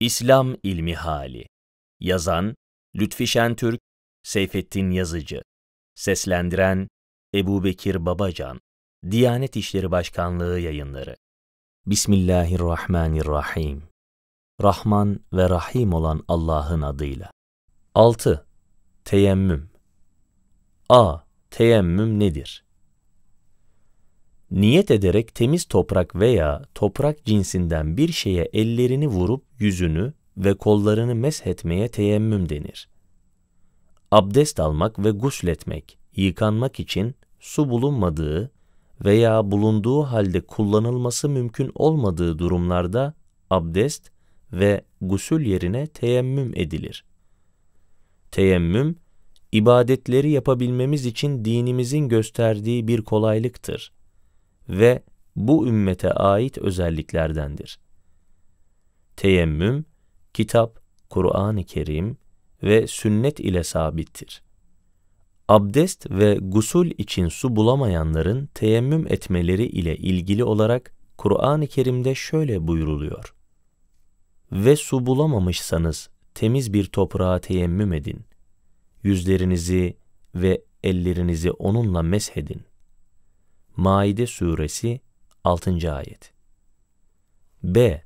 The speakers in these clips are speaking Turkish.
İslam ilmi hali. Yazan Lütfi Şentürk, Seyfettin Yazıcı. Seslendiren Ebu Bekir Babacan. Diyanet İşleri Başkanlığı yayınları. Bismillahirrahmanirrahim. Rahman ve Rahim olan Allah'ın adıyla. 6. Teyemmüm A. Teyemmüm nedir? niyet ederek temiz toprak veya toprak cinsinden bir şeye ellerini vurup yüzünü ve kollarını meshetmeye teyemmüm denir. Abdest almak ve gusletmek, yıkanmak için su bulunmadığı veya bulunduğu halde kullanılması mümkün olmadığı durumlarda abdest ve gusül yerine teyemmüm edilir. Teyemmüm, ibadetleri yapabilmemiz için dinimizin gösterdiği bir kolaylıktır ve bu ümmete ait özelliklerdendir. Teyemmüm, kitap, Kur'an-ı Kerim ve sünnet ile sabittir. Abdest ve gusul için su bulamayanların teyemmüm etmeleri ile ilgili olarak Kur'an-ı Kerim'de şöyle buyuruluyor. Ve su bulamamışsanız temiz bir toprağa teyemmüm edin. Yüzlerinizi ve ellerinizi onunla meshedin. Maide suresi 6. ayet. B.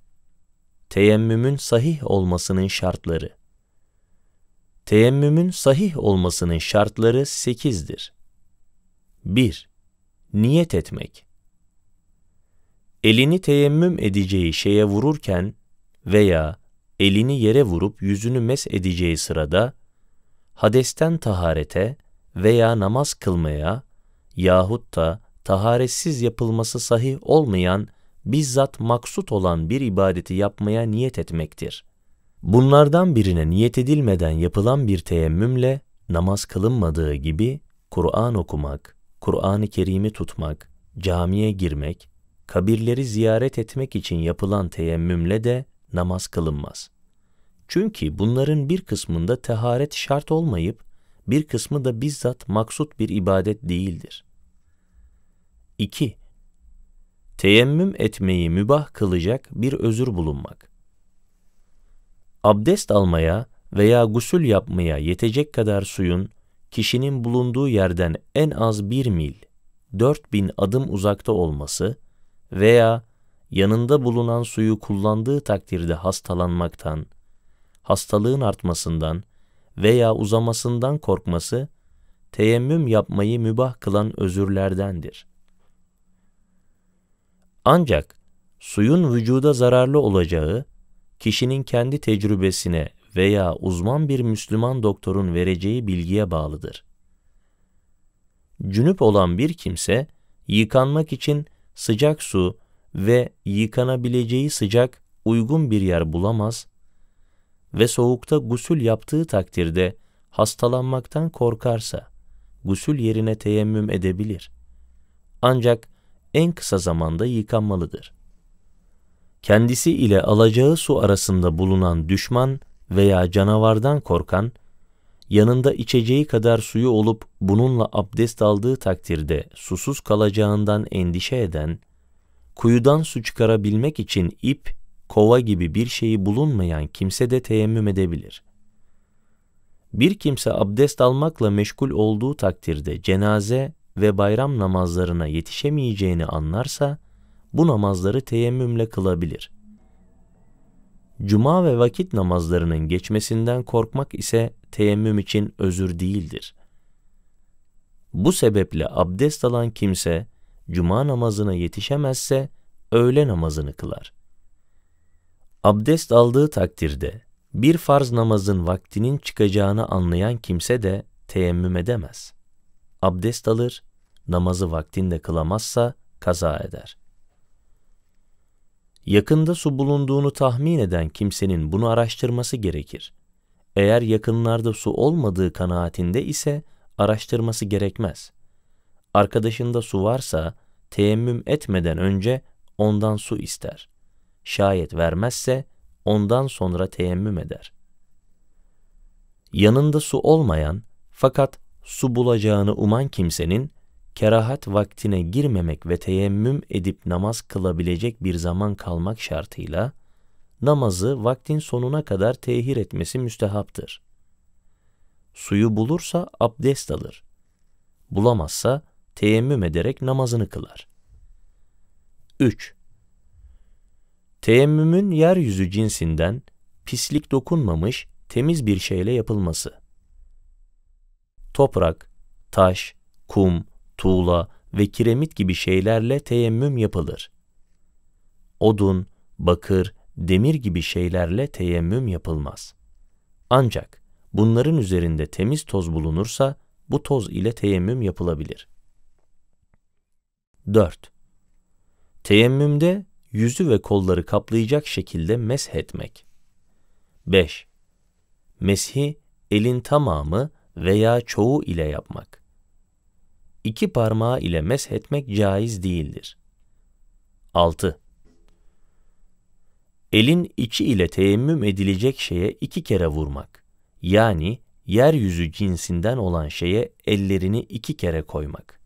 Teyemmümün sahih olmasının şartları. Teyemmümün sahih olmasının şartları 8'dir. 1. Niyet etmek. Elini teyemmüm edeceği şeye vururken veya elini yere vurup yüzünü mes edeceği sırada hadesten taharete veya namaz kılmaya yahut da taharetsiz yapılması sahih olmayan, bizzat maksut olan bir ibadeti yapmaya niyet etmektir. Bunlardan birine niyet edilmeden yapılan bir teyemmümle namaz kılınmadığı gibi Kur'an okumak, Kur'an-ı Kerim'i tutmak, camiye girmek, kabirleri ziyaret etmek için yapılan teyemmümle de namaz kılınmaz. Çünkü bunların bir kısmında teharet şart olmayıp bir kısmı da bizzat maksut bir ibadet değildir. 2. Teyemmüm etmeyi mübah kılacak bir özür bulunmak. Abdest almaya veya gusül yapmaya yetecek kadar suyun kişinin bulunduğu yerden en az bir mil, dört bin adım uzakta olması veya yanında bulunan suyu kullandığı takdirde hastalanmaktan, hastalığın artmasından veya uzamasından korkması teyemmüm yapmayı mübah kılan özürlerdendir. Ancak suyun vücuda zararlı olacağı kişinin kendi tecrübesine veya uzman bir Müslüman doktorun vereceği bilgiye bağlıdır. Cünüp olan bir kimse yıkanmak için sıcak su ve yıkanabileceği sıcak uygun bir yer bulamaz ve soğukta gusül yaptığı takdirde hastalanmaktan korkarsa gusül yerine teyemmüm edebilir. Ancak en kısa zamanda yıkanmalıdır. Kendisi ile alacağı su arasında bulunan düşman veya canavardan korkan, yanında içeceği kadar suyu olup bununla abdest aldığı takdirde susuz kalacağından endişe eden, kuyudan su çıkarabilmek için ip, kova gibi bir şeyi bulunmayan kimse de teyemmüm edebilir. Bir kimse abdest almakla meşgul olduğu takdirde cenaze ve bayram namazlarına yetişemeyeceğini anlarsa bu namazları teyemmümle kılabilir. Cuma ve vakit namazlarının geçmesinden korkmak ise teyemmüm için özür değildir. Bu sebeple abdest alan kimse cuma namazına yetişemezse öğle namazını kılar. Abdest aldığı takdirde bir farz namazın vaktinin çıkacağını anlayan kimse de teyemmüm edemez.'' abdest alır, namazı vaktinde kılamazsa kaza eder. Yakında su bulunduğunu tahmin eden kimsenin bunu araştırması gerekir. Eğer yakınlarda su olmadığı kanaatinde ise araştırması gerekmez. Arkadaşında su varsa teyemmüm etmeden önce ondan su ister. Şayet vermezse ondan sonra teyemmüm eder. Yanında su olmayan fakat su bulacağını uman kimsenin kerahat vaktine girmemek ve teyemmüm edip namaz kılabilecek bir zaman kalmak şartıyla namazı vaktin sonuna kadar tehir etmesi müstehaptır. Suyu bulursa abdest alır. Bulamazsa teyemmüm ederek namazını kılar. 3. Teyemmümün yeryüzü cinsinden pislik dokunmamış temiz bir şeyle yapılması toprak, taş, kum, tuğla ve kiremit gibi şeylerle teyemmüm yapılır. Odun, bakır, demir gibi şeylerle teyemmüm yapılmaz. Ancak bunların üzerinde temiz toz bulunursa bu toz ile teyemmüm yapılabilir. 4. Teyemmümde yüzü ve kolları kaplayacak şekilde mesh etmek. 5. Meshi elin tamamı veya çoğu ile yapmak. İki parmağı ile meshetmek caiz değildir. 6. Elin içi ile teyemmüm edilecek şeye iki kere vurmak. Yani yeryüzü cinsinden olan şeye ellerini iki kere koymak.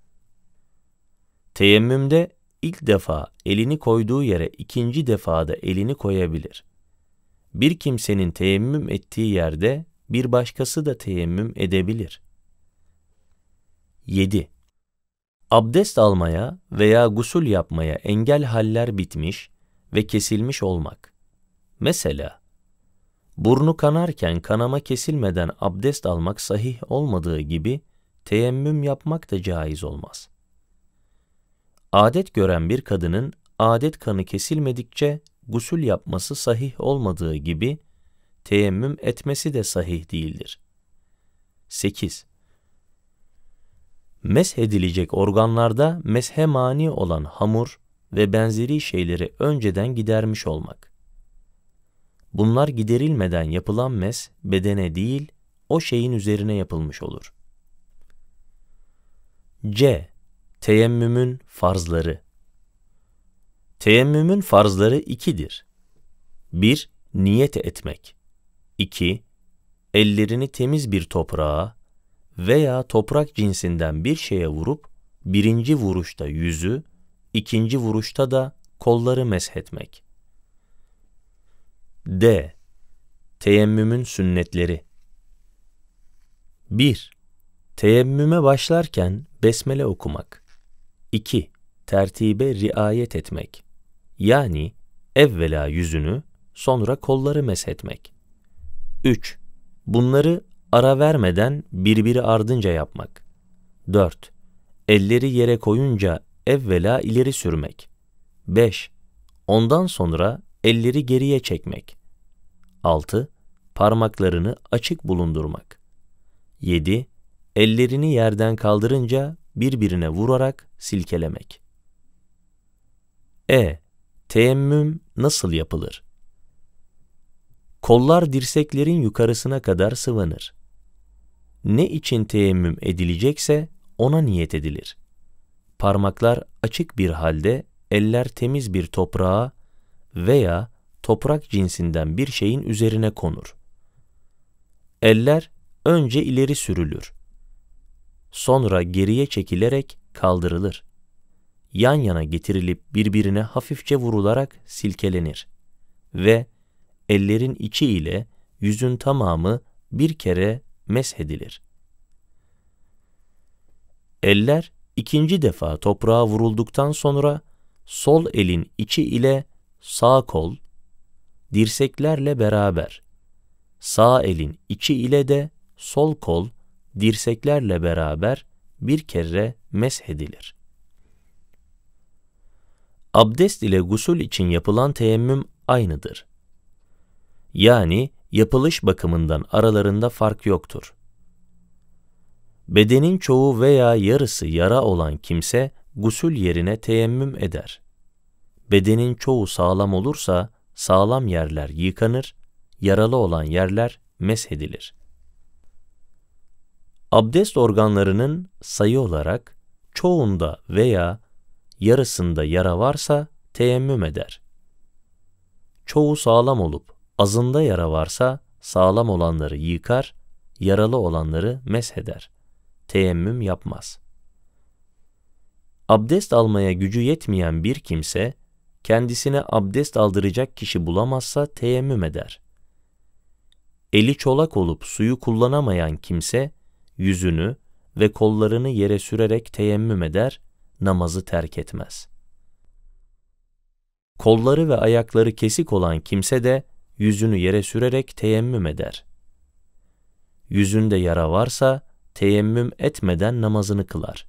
Teyemmümde ilk defa elini koyduğu yere ikinci defada elini koyabilir. Bir kimsenin teyemmüm ettiği yerde bir başkası da teyemmüm edebilir. 7. Abdest almaya veya gusul yapmaya engel haller bitmiş ve kesilmiş olmak. Mesela, burnu kanarken kanama kesilmeden abdest almak sahih olmadığı gibi teyemmüm yapmak da caiz olmaz. Adet gören bir kadının adet kanı kesilmedikçe gusül yapması sahih olmadığı gibi teyemmüm etmesi de sahih değildir. 8. Meshedilecek organlarda meshe mani olan hamur ve benzeri şeyleri önceden gidermiş olmak. Bunlar giderilmeden yapılan mes bedene değil, o şeyin üzerine yapılmış olur. C. Teyemmümün farzları Teyemmümün farzları ikidir. 1. Niyet etmek. 2. Ellerini temiz bir toprağa veya toprak cinsinden bir şeye vurup birinci vuruşta yüzü, ikinci vuruşta da kolları meshetmek. D. Teyemmümün sünnetleri 1. Teyemmüme başlarken besmele okumak. 2. Tertibe riayet etmek. Yani evvela yüzünü, sonra kolları meshetmek. 3. Bunları ara vermeden birbiri ardınca yapmak. 4. Elleri yere koyunca evvela ileri sürmek. 5. Ondan sonra elleri geriye çekmek. 6. Parmaklarını açık bulundurmak. 7. Ellerini yerden kaldırınca birbirine vurarak silkelemek. E. Teyemmüm nasıl yapılır? kollar dirseklerin yukarısına kadar sıvanır. Ne için teyemmüm edilecekse ona niyet edilir. Parmaklar açık bir halde eller temiz bir toprağa veya toprak cinsinden bir şeyin üzerine konur. Eller önce ileri sürülür. Sonra geriye çekilerek kaldırılır. Yan yana getirilip birbirine hafifçe vurularak silkelenir ve ellerin içi ile yüzün tamamı bir kere meshedilir. Eller ikinci defa toprağa vurulduktan sonra sol elin içi ile sağ kol, dirseklerle beraber, sağ elin içi ile de sol kol, dirseklerle beraber bir kere meshedilir. Abdest ile gusül için yapılan teyemmüm aynıdır. Yani yapılış bakımından aralarında fark yoktur. Bedenin çoğu veya yarısı yara olan kimse gusül yerine teyemmüm eder. Bedenin çoğu sağlam olursa sağlam yerler yıkanır, yaralı olan yerler meshedilir. Abdest organlarının sayı olarak çoğunda veya yarısında yara varsa teyemmüm eder. Çoğu sağlam olup Azında yara varsa sağlam olanları yıkar, yaralı olanları mesheder. Teyemmüm yapmaz. Abdest almaya gücü yetmeyen bir kimse, kendisine abdest aldıracak kişi bulamazsa teyemmüm eder. Eli çolak olup suyu kullanamayan kimse, yüzünü ve kollarını yere sürerek teyemmüm eder, namazı terk etmez. Kolları ve ayakları kesik olan kimse de, yüzünü yere sürerek teyemmüm eder. Yüzünde yara varsa teyemmüm etmeden namazını kılar.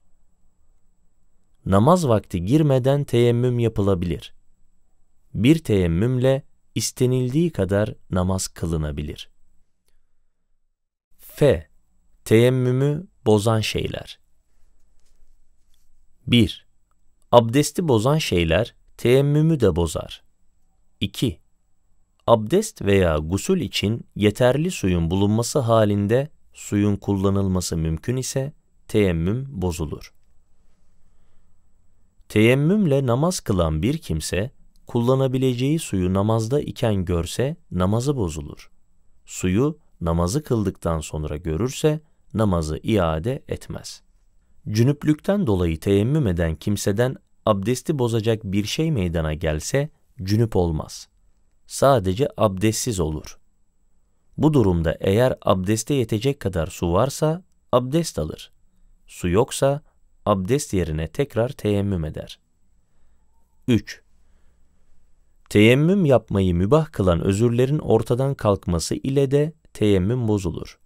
Namaz vakti girmeden teyemmüm yapılabilir. Bir teyemmümle istenildiği kadar namaz kılınabilir. F. Teyemmümü bozan şeyler. 1. Abdesti bozan şeyler teyemmümü de bozar. 2 abdest veya gusül için yeterli suyun bulunması halinde suyun kullanılması mümkün ise teyemmüm bozulur. Teyemmümle namaz kılan bir kimse, kullanabileceği suyu namazda iken görse namazı bozulur. Suyu namazı kıldıktan sonra görürse namazı iade etmez. Cünüplükten dolayı teyemmüm eden kimseden abdesti bozacak bir şey meydana gelse cünüp olmaz sadece abdestsiz olur. Bu durumda eğer abdeste yetecek kadar su varsa abdest alır. Su yoksa abdest yerine tekrar teyemmüm eder. 3. Teyemmüm yapmayı mübah kılan özürlerin ortadan kalkması ile de teyemmüm bozulur.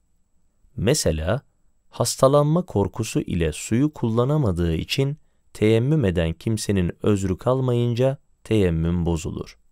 Mesela hastalanma korkusu ile suyu kullanamadığı için teyemmüm eden kimsenin özrü kalmayınca teyemmüm bozulur.